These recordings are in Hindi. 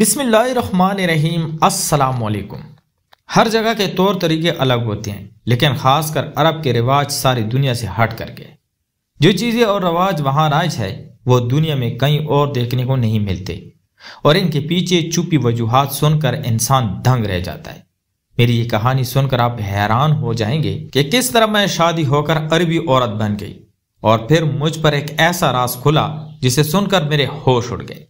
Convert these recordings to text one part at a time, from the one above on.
बिसमीम असलकुम हर जगह के तौर तरीके अलग होते हैं लेकिन ख़ासकर अरब के रिवाज सारी दुनिया से हट करके जो चीज़ें और रवाज वहाँ राज है वो दुनिया में कहीं और देखने को नहीं मिलते और इनके पीछे छुपी वजूहत सुनकर इंसान दंग रह जाता है मेरी ये कहानी सुनकर आप हैरान हो जाएंगे कि किस तरह मैं शादी होकर अरबी औरत बन गई और फिर मुझ पर एक ऐसा राज खुला जिसे सुनकर मेरे होश उड़ गए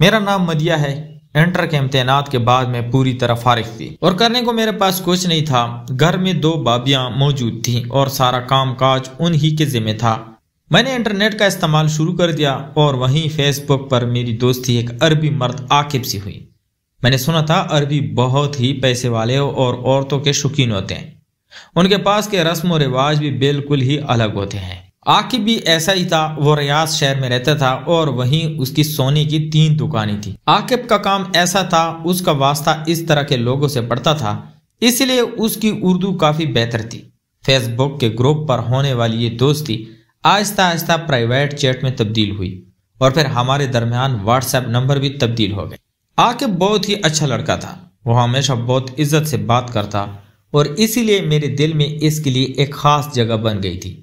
मेरा नाम मदिया है इंटर के इम्तहानात के बाद मैं पूरी तरह फारिग थी और करने को मेरे पास कुछ नहीं था घर में दो बाबियां मौजूद थीं और सारा काम काज उन्हीं के जिम्मे था मैंने इंटरनेट का इस्तेमाल शुरू कर दिया और वहीं फेसबुक पर मेरी दोस्ती एक अरबी मर्द आकिब सी हुई मैंने सुना था अरबी बहुत ही पैसे वाले और औरतों के शौकीन होते हैं उनके पास के रस्म व रिवाज भी बिल्कुल ही अलग होते हैं आकिब भी ऐसा ही था वो रियाज शहर में रहता था और वहीं उसकी सोने की तीन दुकानें थी आकिब का काम ऐसा था उसका वास्ता इस तरह के लोगों से पड़ता था इसलिए उसकी उर्दू काफी बेहतर थी फेसबुक के ग्रुप पर होने वाली ये दोस्ती आहिस्ता आहिस्ता प्राइवेट चैट में तब्दील हुई और फिर हमारे दरमियान व्हाट्सएप नंबर भी तब्दील हो गए आकिब बहुत ही अच्छा लड़का था वो हमेशा बहुत इज्जत से बात करता और इसीलिए मेरे दिल में इसके लिए एक खास जगह बन गई थी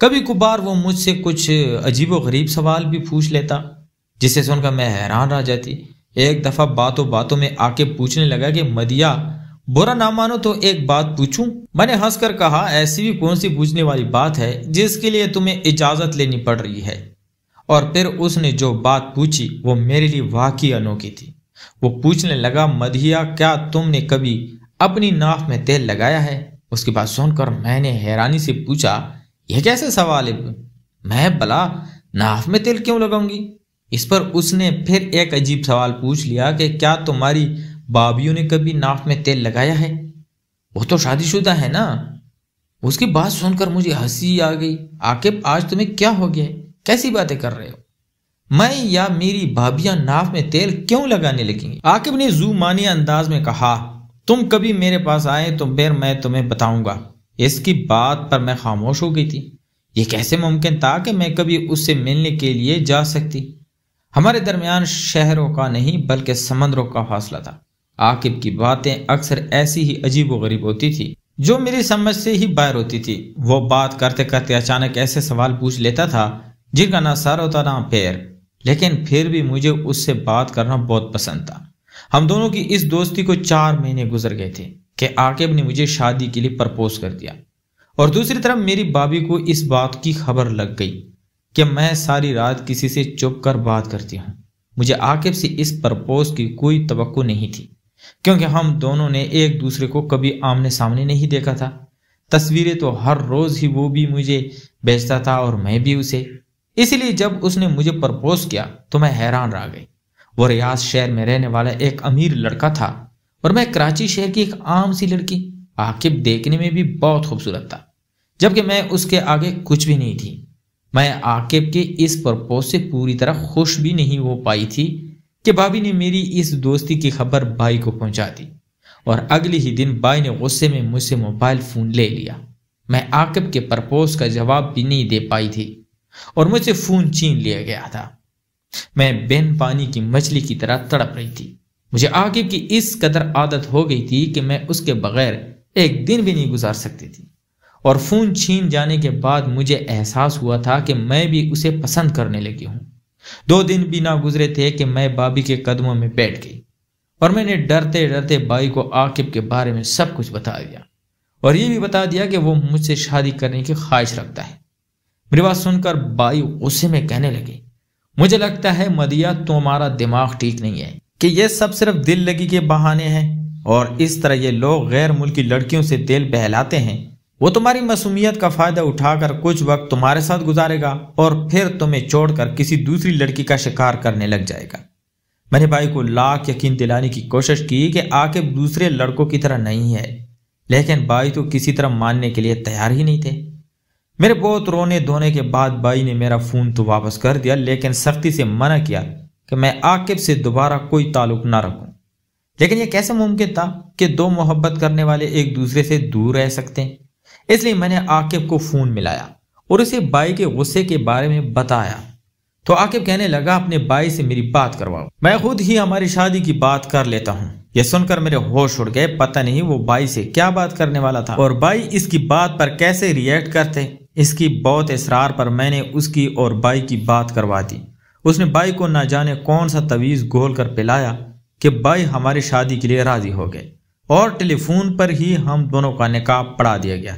कभी कुबार वो मुझसे कुछ अजीब गरीब सवाल भी पूछ लेता जिससे सुनकर मैं हैरान रह जाती एक दफ़ा बातों बातों में आके पूछने लगा कि मदिया बुरा ना मानो तो एक बात पूछूं मैंने हंसकर कहा ऐसी भी कौन सी पूछने वाली बात है जिसके लिए तुम्हें इजाज़त लेनी पड़ रही है और फिर उसने जो बात पूछी वो मेरे लिए वाकई अनोखी थी वो पूछने लगा मधिया क्या तुमने कभी अपनी नाक में तेल लगाया है उसके बाद सुनकर मैंने हैरानी से पूछा यह कैसे सवाल है मैं भला नाफ में तिल क्यों लगाऊंगी इस पर उसने फिर एक अजीब सवाल पूछ लिया कि क्या तुम्हारी बाबियों ने कभी नाफ में तेल लगाया है वो तो शादीशुदा है ना उसकी बात सुनकर मुझे हंसी आ गई आकिब आज तुम्हें क्या हो गया कैसी बातें कर रहे हो मैं या मेरी भाभियां नाफ में तेल क्यों लगाने लगेंगी आकिब ने जू मानिया अंदाज में कहा तुम कभी मेरे पास आए तो फिर मैं तुम्हें बताऊंगा इसकी बात पर मैं खामोश हो गई थी ये कैसे मुमकिन था कि मैं कभी उससे मिलने के लिए जा सकती हमारे दरमियान शहरों का नहीं बल्कि समंदरों का फासला था आकिब की बातें अक्सर ऐसी ही अजीब व गरीब होती थी जो मेरी समझ से ही बाहर होती थी वो बात करते करते अचानक ऐसे सवाल पूछ लेता था जिनका ना सर होता ना पैर लेकिन फिर भी मुझे उससे बात करना बहुत पसंद था हम दोनों की इस दोस्ती को चार महीने गुजर गए थे कि आकिब ने मुझे शादी के लिए प्रपोज कर दिया और दूसरी तरफ मेरी भाभी को इस बात की खबर लग गई कि मैं सारी रात किसी से चुप कर बात करती हूँ मुझे आकिब से इस प्रपोज की कोई तो नहीं थी क्योंकि हम दोनों ने एक दूसरे को कभी आमने सामने नहीं देखा था तस्वीरें तो हर रोज ही वो भी मुझे भेजता था और मैं भी उसे इसलिए जब उसने मुझे प्रपोज किया तो मैं हैरान रह गई वो रियाज शहर में रहने वाला एक अमीर लड़का था और मैं कराची शहर की एक आम सी लड़की आकिब देखने में भी बहुत खूबसूरत था जबकि मैं उसके आगे कुछ भी नहीं थी मैं आकिब के इस प्रपोज से पूरी तरह खुश भी नहीं हो पाई थी कि भाभी ने मेरी इस दोस्ती की खबर भाई को पहुंचा दी और अगले ही दिन भाई ने गुस्से में मुझसे मोबाइल फ़ोन ले लिया मैं आकिब के प्रपोज का जवाब भी नहीं दे पाई थी और मुझसे फ़ोन छीन लिया गया था मैं बेन पानी की मछली की तरह तड़प रही थी मुझे आकिब की इस कदर आदत हो गई थी कि मैं उसके बगैर एक दिन भी नहीं गुजार सकती थी और फ़ोन छीन जाने के बाद मुझे एहसास हुआ था कि मैं भी उसे पसंद करने लगी हूं दो दिन भी ना गुजरे थे कि मैं बाबी के कदमों में बैठ गई और मैंने डरते डरते बाई को आकिब के बारे में सब कुछ बता दिया और ये भी बता दिया कि वो मुझसे शादी करने की ख्वाहिश रखता है मेरी बात सुनकर बाई गुस्से में कहने लगी मुझे लगता है मदिया तुम्हारा दिमाग ठीक नहीं है कि ये सब सिर्फ दिल लगी के बहाने हैं और इस तरह ये लोग गैर मुल्की लड़कियों से तेल बहलाते हैं वो तुम्हारी मसूमियत का फायदा उठाकर कुछ वक्त तुम्हारे साथ गुजारेगा और फिर तुम्हें छोड़कर किसी दूसरी लड़की का शिकार करने लग जाएगा मैंने भाई को लाख यकीन दिलाने की कोशिश की कि आके दूसरे लड़कों की तरह नहीं है लेकिन भाई तो किसी तरह मानने के लिए तैयार ही नहीं थे मेरे बहुत रोने धोने के बाद भाई ने मेरा फ़ोन तो वापस कर दिया लेकिन सख्ती से मना किया कि मैं आकिब से दोबारा कोई ताल्लुक ना रखूं लेकिन यह कैसे मुमकिन था कि दो मोहब्बत करने वाले एक दूसरे से दूर रह सकते हैं इसलिए मैंने आकिब को फ़ोन मिलाया और उसे बाई के गुस्से के बारे में बताया तो आकिब कहने लगा अपने बाई से मेरी बात करवाओ मैं खुद ही हमारी शादी की बात कर लेता हूँ यह सुनकर मेरे होश उड़ गए पता नहीं वो बाई से क्या बात करने वाला था और बाई इसकी बात पर कैसे रिएक्ट करते इसकी बहुत इसरार पर मैंने उसकी और बाई की बात करवा दी उसने बाई को ना जाने कौन सा तवीज़ घोल कर पिलाया कि बाई हमारी शादी के लिए राज़ी हो गए और टेलीफोन पर ही हम दोनों का निकाह पढ़ा दिया गया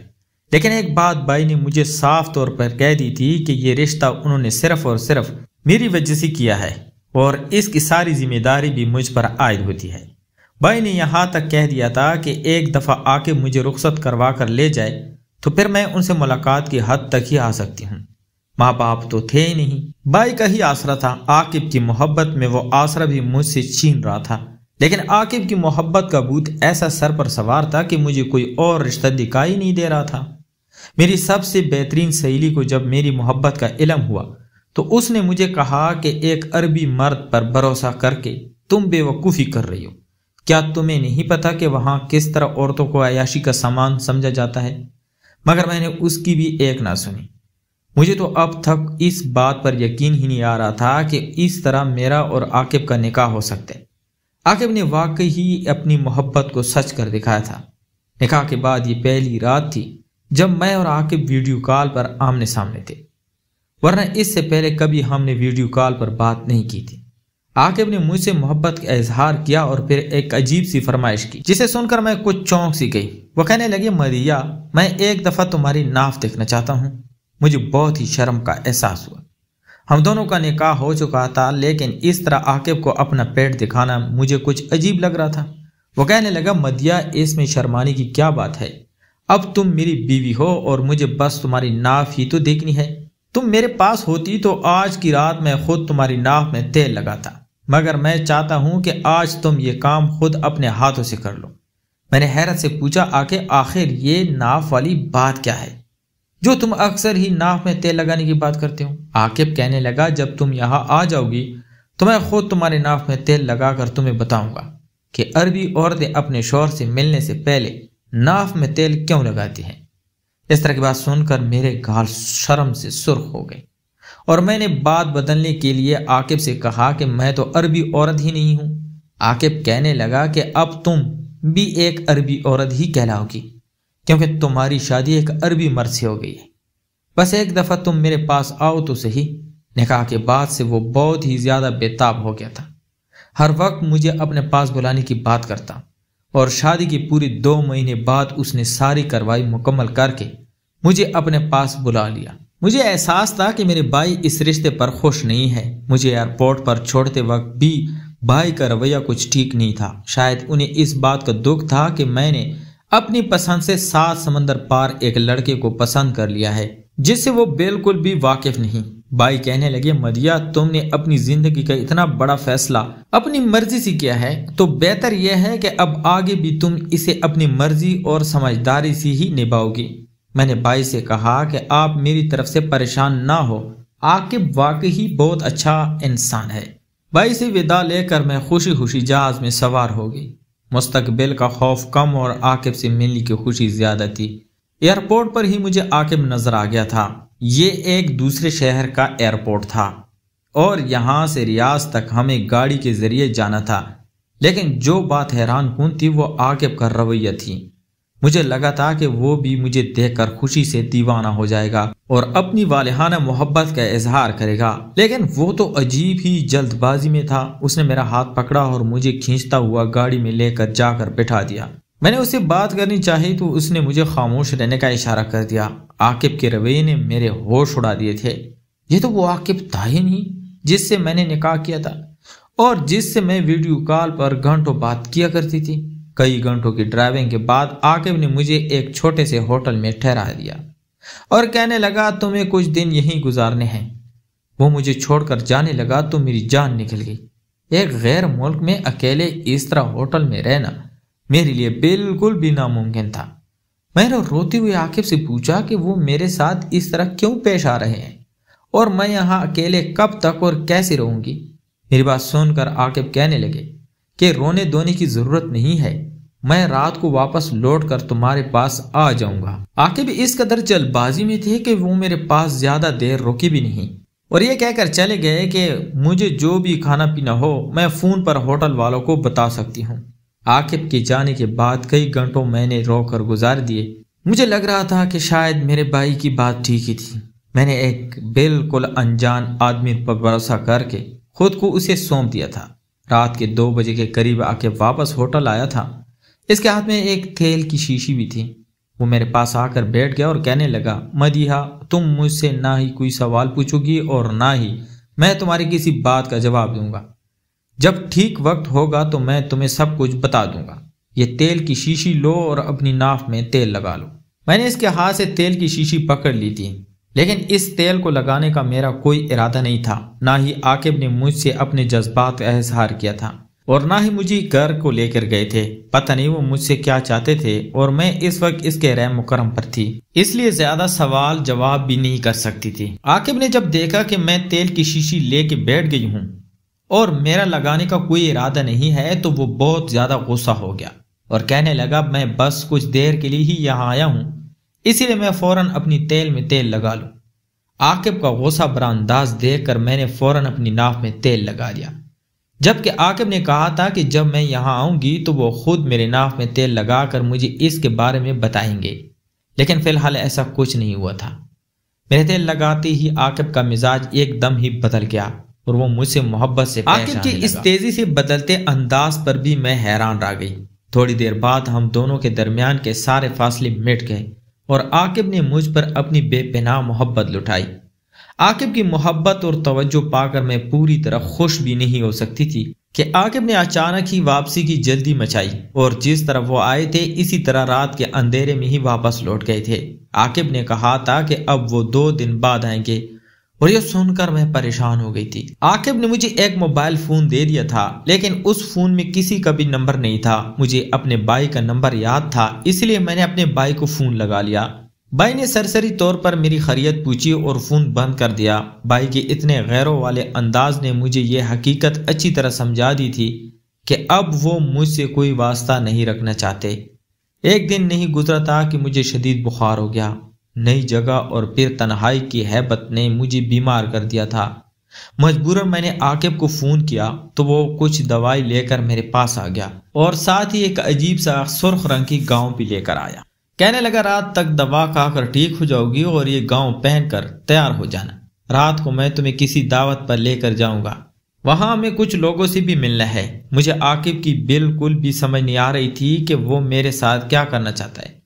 लेकिन एक बात बाई ने मुझे साफ तौर पर कह दी थी कि ये रिश्ता उन्होंने सिर्फ और सिर्फ मेरी वजह से किया है और इसकी सारी जिम्मेदारी भी मुझ पर आयद होती है बाई ने यहाँ तक कह दिया था कि एक दफ़ा आके मुझे रुख्सत करवा कर ले जाए तो फिर मैं उनसे मुलाकात की हद तक ही आ सकती हूँ माँ बाप तो थे ही नहीं भाई का ही आसरा था आकिब की मोहब्बत में वो आसरा भी मुझसे छीन रहा था लेकिन आकिब की मोहब्बत का बूत ऐसा सर पर सवार था कि मुझे कोई और रिश्ता दिखाई नहीं दे रहा था मेरी सबसे बेहतरीन सहेली को जब मेरी मोहब्बत का इलम हुआ तो उसने मुझे कहा कि एक अरबी मर्द पर भरोसा करके तुम बेवकूफ़ी कर रही हो क्या तुम्हें नहीं पता कि वहाँ किस तरह औरतों को अयाशी का सामान समझा जाता है मगर मैंने उसकी भी एक ना सुनी मुझे तो अब तक इस बात पर यकीन ही नहीं आ रहा था कि इस तरह मेरा और आकिब का निकाह हो सकता है आकिब ने वाकई ही अपनी मोहब्बत को सच कर दिखाया था निकाह के बाद ये पहली रात थी जब मैं और आकिब वीडियो कॉल पर आमने सामने थे वरना इससे पहले कभी हमने वीडियो कॉल पर बात नहीं की थी आकिब ने मुझसे मोहब्बत का इजहार किया और फिर एक अजीब सी फरमाइश की जिसे सुनकर मैं कुछ चौंक सी गई वह कहने लगे मरिया मैं एक दफ़ा तुम्हारी नाफ देखना चाहता हूँ मुझे बहुत ही शर्म का एहसास हुआ हम दोनों का निकाह हो चुका था लेकिन इस तरह आकिब को अपना पेट दिखाना मुझे कुछ अजीब लग रहा था वो कहने लगा मदिया इसमें शर्माने की क्या बात है अब तुम मेरी बीवी हो और मुझे बस तुम्हारी नाफ ही तो देखनी है तुम मेरे पास होती तो आज की रात मैं खुद तुम्हारी नाफ में तेल लगाता मगर मैं चाहता हूं कि आज तुम ये काम खुद अपने हाथों से कर लो मैंने हैरत से पूछा आके आखिर ये नाफ वाली बात क्या है जो तुम अक्सर ही नाक में तेल लगाने की बात करते हो आकिब कहने लगा जब तुम यहां आ जाओगी तो मैं खुद तुम्हारे नाक में तेल लगाकर तुम्हें बताऊंगा कि अरबी औरतें अपने शोर से मिलने से पहले नाफ में तेल क्यों लगाती हैं इस तरह की बात सुनकर मेरे गाल शर्म से सुर्ख हो गए और मैंने बात बदलने के लिए आकिब से कहा कि मैं तो अरबी औरत ही नहीं हूं आकिब कहने लगा कि अब तुम भी एक अरबी औरत ही कहलाओगी क्योंकि तुम्हारी शादी एक अरबी मर्द से हो गई है बस एक दफ़ा तुम मेरे पास आओ तो सही निकाह के बाद से वो बहुत ही ज़्यादा बेताब हो गया था हर वक्त मुझे अपने पास बुलाने की बात करता और शादी की पूरी दो महीने बाद उसने सारी कार्रवाई मुकम्मल करके मुझे अपने पास बुला लिया मुझे एहसास था कि मेरे भाई इस रिश्ते पर खुश नहीं है मुझे एयरपोर्ट पर छोड़ते वक्त भी भाई का रवैया कुछ ठीक नहीं था शायद उन्हें इस बात का दुख था कि मैंने अपनी पसंद से सात समंदर पार एक लड़के को पसंद कर लिया है जिससे वो बिल्कुल भी वाकिफ नहीं बाई कहने लगे मरिया तुमने अपनी जिंदगी का इतना बड़ा फैसला अपनी मर्जी से किया है तो बेहतर यह है कि अब आगे भी तुम इसे अपनी मर्जी और समझदारी से ही निभाओगी मैंने बाई से कहा कि आप मेरी तरफ से परेशान ना हो आकिब वाकई बहुत अच्छा इंसान है बाई से विदा लेकर मैं खुशी खुशी जहाज में सवार हो गई मुस्तबिल का खौफ कम और आकिब से मिलने की खुशी ज़्यादा थी एयरपोर्ट पर ही मुझे आकिब नज़र आ गया था ये एक दूसरे शहर का एयरपोर्ट था और यहाँ से रियाज तक हमें गाड़ी के ज़रिए जाना था लेकिन जो बात हैरान कन थी वो आकिब का रवैया थी मुझे लगा था कि वो भी मुझे देखकर खुशी से दीवाना हो जाएगा और अपनी वालहाना मोहब्बत का इजहार करेगा लेकिन वो तो अजीब ही जल्दबाजी में था उसने मेरा हाथ पकड़ा और मुझे खींचता हुआ गाड़ी में लेकर जाकर बैठा दिया मैंने उससे बात करनी चाहिए तो उसने मुझे खामोश रहने का इशारा कर दिया आकिब के रवैये ने मेरे होश उड़ा दिए थे ये तो वो आकिब था ही नहीं जिससे मैंने निकाह किया था और जिससे मैं वीडियो कॉल पर घंटों बात किया करती थी कई घंटों की ड्राइविंग के बाद आकिब ने मुझे एक छोटे से होटल में ठहरा दिया और कहने लगा तुम्हें कुछ दिन यहीं गुजारने हैं वो मुझे छोड़कर जाने लगा तो मेरी जान निकल गई एक गैर मुल्क में अकेले इस तरह होटल में रहना मेरे लिए बिल्कुल भी नामुमकिन था मैंने रोते हुए आकिब से पूछा कि वो मेरे साथ इस तरह क्यों पेश आ रहे हैं और मैं यहाँ अकेले कब तक और कैसे रहूंगी मेरी बात सुनकर आकिब कहने लगे कि रोने धोने की ज़रूरत नहीं है मैं रात को वापस लौट कर तुम्हारे पास आ जाऊंगा भी इस कदर जल्दबाजी में थे कि वो मेरे पास ज्यादा देर रुके भी नहीं और ये कहकर चले गए कि मुझे जो भी खाना पीना हो मैं फोन पर होटल वालों को बता सकती हूँ आकिब के जाने के बाद कई घंटों मैंने रोकर गुजार दिए मुझे लग रहा था कि शायद मेरे भाई की बात ठीक ही थी मैंने एक बिल्कुल अनजान आदमी पर भरोसा करके खुद को उसे सौंप दिया था रात के दो बजे के करीब आके वापस होटल आया था इसके हाथ में एक तेल की शीशी भी थी वो मेरे पास आकर बैठ गया और कहने लगा मदिहा तुम मुझसे ना ही कोई सवाल पूछोगी और ना ही मैं तुम्हारी किसी बात का जवाब दूंगा जब ठीक वक्त होगा तो मैं तुम्हें सब कुछ बता दूंगा ये तेल की शीशी लो और अपनी नाफ में तेल लगा लो मैंने इसके हाथ से तेल की शीशी पकड़ ली थी लेकिन इस तेल को लगाने का मेरा कोई इरादा नहीं था ना ही आकिब ने मुझसे अपने जज्बात का एहसार किया था और ना ही मुझे घर को लेकर गए थे पता नहीं वो मुझसे क्या चाहते थे और मैं इस वक्त इसके रैम मुकरम पर थी इसलिए ज्यादा सवाल जवाब भी नहीं कर सकती थी आकिब ने जब देखा कि मैं तेल की शीशी लेके बैठ गई हूँ और मेरा लगाने का कोई इरादा नहीं है तो वो बहुत ज्यादा गुस्सा हो गया और कहने लगा मैं बस कुछ देर के लिए ही यहाँ आया हूँ इसीलिए मैं फौरन अपनी तेल में तेल लगा लूँ आकिब का गुस्सा बरामदाज देख कर मैंने फौरन अपनी नाव में तेल लगा लिया जबकि आकिब ने कहा था कि जब मैं यहाँ आऊंगी तो वो खुद मेरे नाक में तेल लगाकर मुझे इसके बारे में बताएंगे लेकिन फ़िलहाल ऐसा कुछ नहीं हुआ था मेरे तेल लगाते ही आकिब का मिजाज एकदम ही बदल गया और वो मुझसे मोहब्बत से आकिब के इस तेज़ी से बदलते अंदाज पर भी मैं हैरान रह गई थोड़ी देर बाद हम दोनों के दरमियान के सारे फासले मिट गए और आकिब ने मुझ पर अपनी बेपनाह मोहब्बत लुटाई आकिब की मोहब्बत और तवज्जो पाकर मैं पूरी तरह खुश भी नहीं हो सकती थी कि आकिब ने अचानक ही वापसी की जल्दी मचाई और जिस तरफ वो आए थे इसी तरह रात के अंधेरे में ही वापस लौट गए थे आकिब ने कहा था कि अब वो दो दिन बाद आएंगे और यह सुनकर मैं परेशान हो गई थी आकिब ने मुझे एक मोबाइल फोन दे दिया था लेकिन उस फोन में किसी का भी नंबर नहीं था मुझे अपने भाई का नंबर याद था इसलिए मैंने अपने भाई को फोन लगा लिया भाई ने सरसरी तौर पर मेरी खरीत पूछी और फ़ोन बंद कर दिया भाई के इतने गैरों वाले अंदाज ने मुझे ये हकीकत अच्छी तरह समझा दी थी कि अब वो मुझसे कोई वास्ता नहीं रखना चाहते एक दिन नहीं गुजरा था कि मुझे शदीद बुखार हो गया नई जगह और फिर तन्हाई की हैबत ने मुझे बीमार कर दिया था मजबूरन मैंने आकिब को फ़ोन किया तो वो कुछ दवाई लेकर मेरे पास आ गया और साथ ही एक अजीब सा सुर्ख रंग की गाँव भी लेकर आया कहने लगा रात तक दवा खाकर ठीक हो जाओगी और ये गांव पहनकर तैयार हो जाना रात को मैं तुम्हें किसी दावत पर लेकर जाऊंगा वहां हमें कुछ लोगों से भी मिलना है मुझे आकिब की बिल्कुल भी समझ नहीं आ रही थी कि वो मेरे साथ क्या करना चाहता है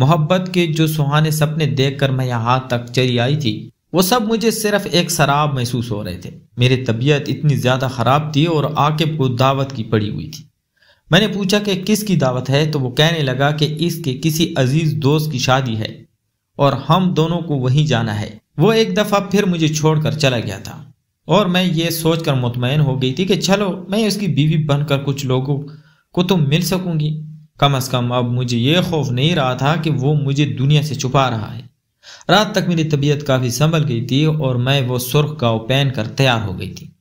मोहब्बत के जो सुहाने सपने देखकर मैं यहाँ तक चली आई थी वो सब मुझे सिर्फ एक शराब महसूस हो रहे थे मेरी तबीयत इतनी ज्यादा खराब थी और आकिब को दावत की पड़ी हुई थी मैंने पूछा कि किसकी दावत है तो वो कहने लगा कि इसके किसी अजीज दोस्त की शादी है और हम दोनों को वहीं जाना है वो एक दफ़ा फिर मुझे छोड़कर चला गया था और मैं ये सोचकर मुतमैन हो गई थी कि चलो मैं उसकी बीवी बनकर कुछ लोगों को तो मिल सकूंगी कम अज कम अब मुझे ये खौफ नहीं रहा था कि वो मुझे दुनिया से छुपा रहा है रात तक मेरी तबीयत काफ़ी संभल गई थी और मैं वो सुर्ख गाँव पहन कर तैयार हो गई थी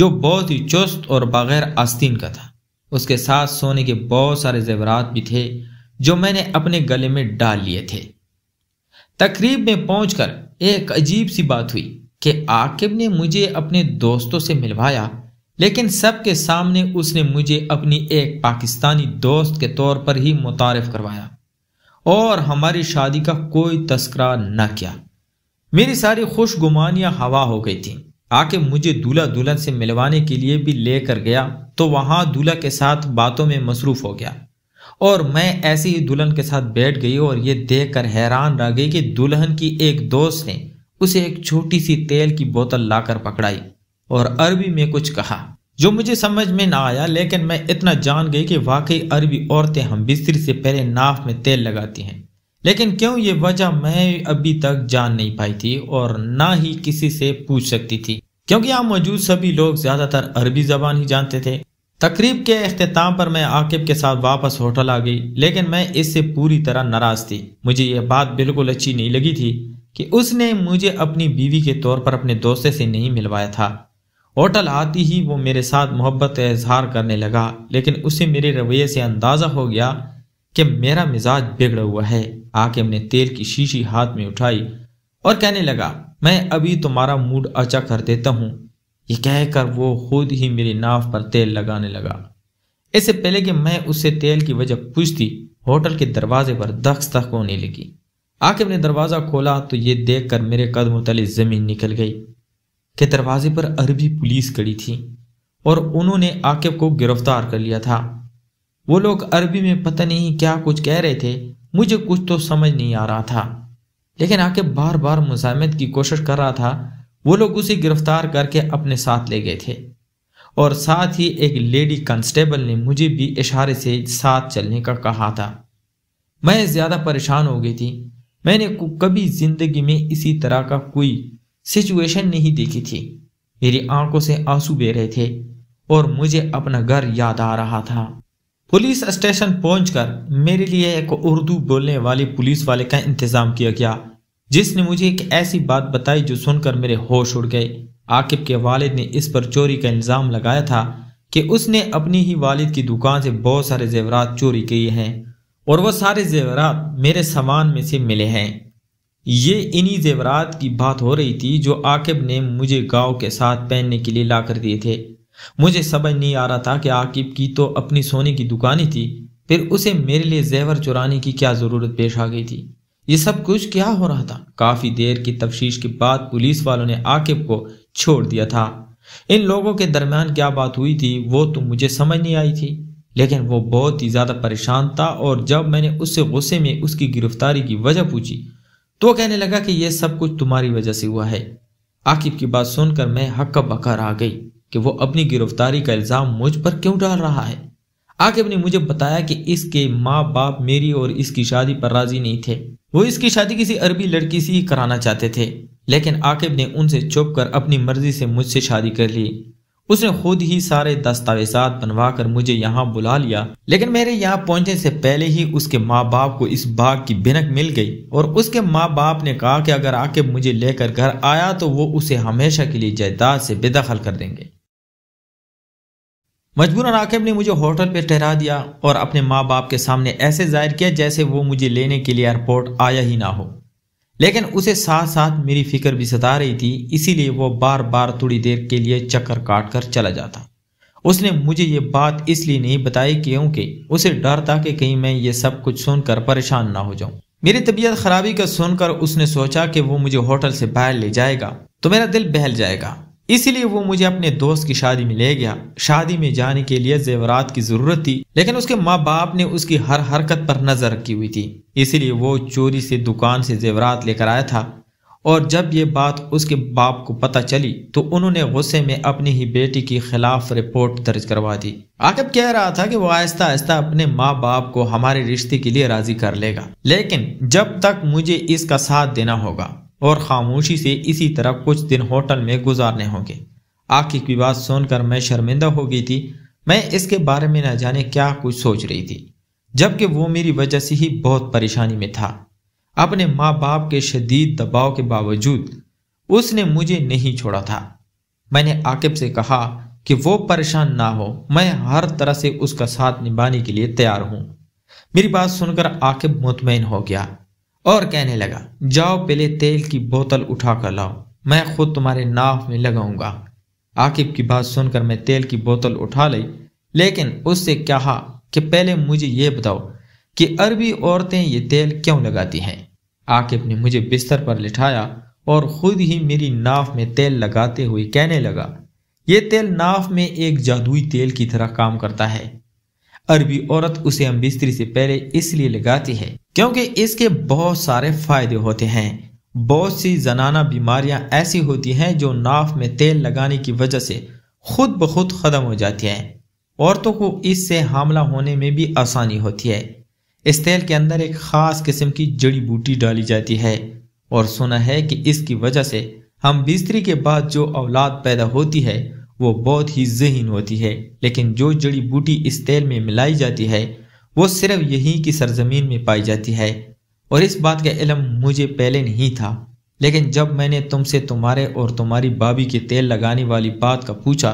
जो बहुत ही चुस्त और बगैर आस्तीन का था उसके साथ सोने के बहुत सारे जेवरात भी थे जो मैंने अपने गले में डाल लिए थे तकरीब में पहुंचकर एक अजीब सी बात हुई कि आकिब ने मुझे अपने दोस्तों से मिलवाया लेकिन सबके सामने उसने मुझे अपनी एक पाकिस्तानी दोस्त के तौर पर ही मुतारफ करवाया और हमारी शादी का कोई तस्करा न किया मेरी सारी खुशगुमानियां हवा हो गई थीं आके मुझे दूल्हा दुल्हन से मिलवाने के लिए भी लेकर गया तो वहाँ दूल्हा के साथ बातों में मसरूफ हो गया और मैं ऐसे ही दुल्हन के साथ बैठ गई और ये देख कर हैरान रह गई कि दुल्हन की एक दोस्त ने उसे एक छोटी सी तेल की बोतल लाकर पकड़ाई और अरबी में कुछ कहा जो मुझे समझ में ना आया लेकिन मैं इतना जान गई कि वाकई अरबी औरतें हम बिस्तर से पहले नाफ में तेल लगाती हैं लेकिन क्यों ये वजह मैं अभी तक जान नहीं पाई थी और ना ही किसी से पूछ सकती थी क्योंकि यहाँ मौजूद सभी लोग ज़्यादातर अरबी ज़बान ही जानते थे तकरीब के अख्ताम पर मैं आकिब के साथ वापस होटल आ गई लेकिन मैं इससे पूरी तरह नाराज़ थी मुझे यह बात बिल्कुल अच्छी नहीं लगी थी कि उसने मुझे अपनी बीवी के तौर पर अपने दोस्ते से नहीं मिलवाया था होटल आती ही वो मेरे साथ मोहब्बत का इजहार करने लगा लेकिन उसे मेरे रवैये से अंदाज़ा हो गया कि मेरा मिजाज बिगड़ा हुआ है हाकिम ने तेल की शीशी हाथ में उठाई और कहने लगा मैं अभी तुम्हारा मूड अच्छा कर देता यह ये कहकर वो खुद ही मेरी नाव पर तेल लगाने लगा इससे पहले कि मैं उससे तेल की वजह पूछती होटल के दरवाजे पर दख्स तक होने लगी आकिब ने दरवाज़ा खोला तो ये देखकर मेरे कदमों तले ज़मीन निकल गई कि दरवाजे पर अरबी पुलिस खड़ी थी और उन्होंने आकिब को गिरफ्तार कर लिया था वो लोग अरबी में पता नहीं क्या कुछ कह रहे थे मुझे कुछ तो समझ नहीं आ रहा था लेकिन आके बार बार मुजामत की कोशिश कर रहा था वो लोग उसे गिरफ्तार करके अपने साथ ले गए थे और साथ ही एक लेडी कांस्टेबल ने मुझे भी इशारे से साथ चलने का कहा था मैं ज़्यादा परेशान हो गई थी मैंने कभी ज़िंदगी में इसी तरह का कोई सिचुएशन नहीं देखी थी मेरी आंखों से आंसू बह रहे थे और मुझे अपना घर याद आ रहा था पुलिस स्टेशन पहुंचकर मेरे लिए एक उर्दू बोलने वाली पुलिस वाले का इंतजाम किया गया जिसने मुझे एक ऐसी बात बताई जो सुनकर मेरे होश उड़ गए आकिब के वालिद ने इस पर चोरी का इल्ज़ाम लगाया था कि उसने अपनी ही वालिद की दुकान से बहुत सारे जेवरात चोरी किए हैं और वह सारे जेवरात मेरे सामान में से मिले हैं ये इन्हीं जेवरात की बात हो रही थी जो आकिब ने मुझे गांव के साथ पहनने के लिए ला कर दिए थे मुझे समझ नहीं आ रहा था कि आकिब की तो अपनी सोने की दुकान ही थी फिर उसे मेरे लिए जेवर चुराने की क्या ज़रूरत पेश आ गई थी ये सब कुछ क्या हो रहा था काफ़ी देर की तफ्तीश के बाद पुलिस वालों ने आकिब को छोड़ दिया था इन लोगों के दरमियान क्या बात हुई थी वो तो मुझे समझ नहीं आई थी लेकिन वो बहुत ही ज़्यादा परेशान था और जब मैंने उससे गुस्से में उसकी गिरफ्तारी की वजह पूछी तो कहने लगा कि यह सब कुछ तुम्हारी वजह से हुआ है आकिब की बात सुनकर मैं हक्का बका रह गई कि वो अपनी गिरफ्तारी का इल्ज़ाम मुझ पर क्यों डाल रहा है आकिब ने मुझे बताया कि इसके माँ बाप मेरी और इसकी शादी पर राजी नहीं थे वो इसकी शादी किसी अरबी लड़की से ही कराना चाहते थे लेकिन आकिब ने उनसे चुप कर अपनी मर्जी से मुझसे शादी कर ली उसने खुद ही सारे दस्तावेजात बनवा कर मुझे यहाँ बुला लिया लेकिन मेरे यहाँ पहुंचने से पहले ही उसके माँ बाप को इस बाग की बिनक मिल गई और उसके माँ बाप ने कहा कि अगर आकिब मुझे लेकर घर आया तो वो उसे हमेशा के लिए जायदाद से बेदखल कर देंगे मजबूरन आकिब ने मुझे होटल पर ठहरा दिया और अपने माँ बाप के सामने ऐसे जाहिर किया जैसे वो मुझे लेने के लिए एयरपोर्ट आया ही ना हो लेकिन उसे साथ साथ मेरी फिक्र भी सता रही थी इसीलिए वो बार बार थोड़ी देर के लिए चक्कर काट कर चला जाता उसने मुझे ये बात इसलिए नहीं बताई क्योंकि उसे डर था कि कहीं मैं ये सब कुछ सुनकर परेशान ना हो जाऊं मेरी तबीयत खराबी का सुनकर उसने सोचा कि वो मुझे होटल से बाहर ले जाएगा तो मेरा दिल बहल जाएगा इसीलिए वो मुझे अपने दोस्त की शादी में ले गया शादी में जाने के लिए जेवरात की जरूरत थी लेकिन उसके माँ बाप ने उसकी हर हरकत पर नजर रखी हुई थी इसीलिए वो चोरी से दुकान से जेवरात लेकर आया था और जब ये बात उसके बाप को पता चली तो उन्होंने गुस्से में अपनी ही बेटी के खिलाफ रिपोर्ट दर्ज करवा दी आकब कह रहा था कि वो आहिस्ता आहिस्ता अपने माँ बाप को हमारे रिश्ते के लिए राजी कर लेगा लेकिन जब तक मुझे इसका साथ देना होगा और खामोशी से इसी तरह कुछ दिन होटल में गुजारने होंगे आखिर की बात सुनकर मैं शर्मिंदा हो गई थी मैं इसके बारे में न जाने क्या कुछ सोच रही थी जबकि वो मेरी वजह से ही बहुत परेशानी में था अपने माँ बाप के शदीद दबाव के बावजूद उसने मुझे नहीं छोड़ा था मैंने आकिब से कहा कि वो परेशान ना हो मैं हर तरह से उसका साथ निभाने के लिए तैयार हूं मेरी बात सुनकर आकिब मुतमिन हो गया और कहने लगा जाओ पहले तेल की बोतल उठा कर लाओ मैं खुद तुम्हारे नाव में लगाऊंगा आकिब की बात सुनकर मैं तेल की बोतल उठा ली लेकिन उससे कहा कि पहले मुझे ये बताओ कि अरबी औरतें ये तेल क्यों लगाती हैं आकिब ने मुझे बिस्तर पर लिठाया और खुद ही मेरी नाव में तेल लगाते हुए कहने लगा ये तेल नाव में एक जादुई तेल की तरह काम करता है अरबी औरत उसे हम बिस्तरी से पहले इसलिए लगाती है क्योंकि इसके बहुत सारे फायदे होते हैं बहुत सी जनाना बीमारियां ऐसी होती हैं जो नाफ में तेल लगाने की वजह से खुद ब खुद ख़त्म हो जाती हैं औरतों को इससे हमला होने में भी आसानी होती है इस तेल के अंदर एक ख़ास किस्म की जड़ी बूटी डाली जाती है और सुना है कि इसकी वजह से हम बिस्तरी के बाद जो औलाद पैदा होती है वो बहुत ही जहीन होती है लेकिन जो जड़ी बूटी इस तेल में मिलाई जाती है वो सिर्फ यहीं की सरजमीन में पाई जाती है और इस बात का इलम मुझे पहले नहीं था लेकिन जब मैंने तुमसे तुम्हारे और तुम्हारी बाबी के तेल लगाने वाली बात का पूछा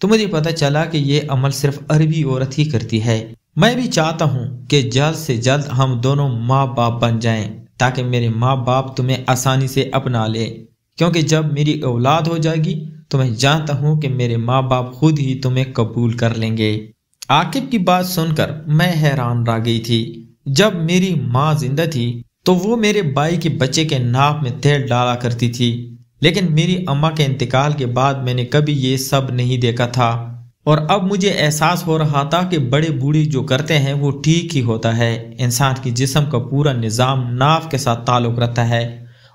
तो मुझे पता चला कि यह अमल सिर्फ अरबी औरत ही करती है मैं भी चाहता हूँ कि जल्द से जल्द हम दोनों माँ बाप बन जाएं ताकि मेरे माँ बाप तुम्हें आसानी से अपना ले क्योंकि जब मेरी औलाद हो जाएगी तो मैं जानता हूँ कि मेरे माँ बाप खुद ही तुम्हें कबूल कर लेंगे आकिब की बात सुनकर मैं हैरान रह गई थी जब मेरी माँ जिंदा थी तो वो मेरे भाई के बच्चे के नाप में तेल डाला करती थी लेकिन मेरी अम्मा के इंतकाल के बाद मैंने कभी ये सब नहीं देखा था और अब मुझे एहसास हो रहा था कि बड़े बूढ़े जो करते हैं वो ठीक ही होता है इंसान की जिसम का पूरा निज़ाम नाव के साथ ताल्लुक़ रखता है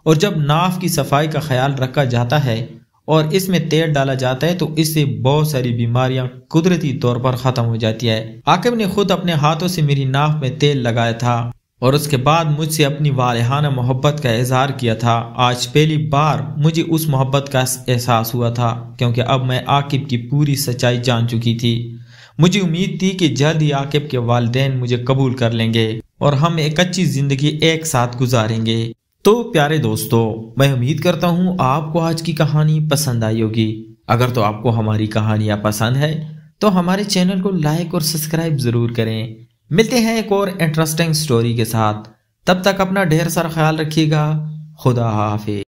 और जब नाफ की सफाई का ख्याल रखा जाता है और इसमें तेल डाला जाता है तो इससे बहुत सारी बीमारियां कुदरती तौर पर खत्म हो जाती है आकिब ने खुद अपने हाथों से मेरी नाक में तेल लगाया था और उसके बाद मुझसे अपनी वालहाना मोहब्बत का इजहार किया था आज पहली बार मुझे उस मोहब्बत का एहसास हुआ था क्योंकि अब मैं आकिब की पूरी सच्चाई जान चुकी थी मुझे उम्मीद थी कि जल्द ही आकिब के वालदेन मुझे कबूल कर लेंगे और हम एक अच्छी ज़िंदगी एक साथ गुजारेंगे तो प्यारे दोस्तों मैं उम्मीद करता हूँ आपको आज की कहानी पसंद आई होगी अगर तो आपको हमारी कहानियां पसंद है तो हमारे चैनल को लाइक और सब्सक्राइब ज़रूर करें मिलते हैं एक और इंटरेस्टिंग स्टोरी के साथ तब तक अपना ढेर सारा ख्याल रखिएगा खुदा हाफिज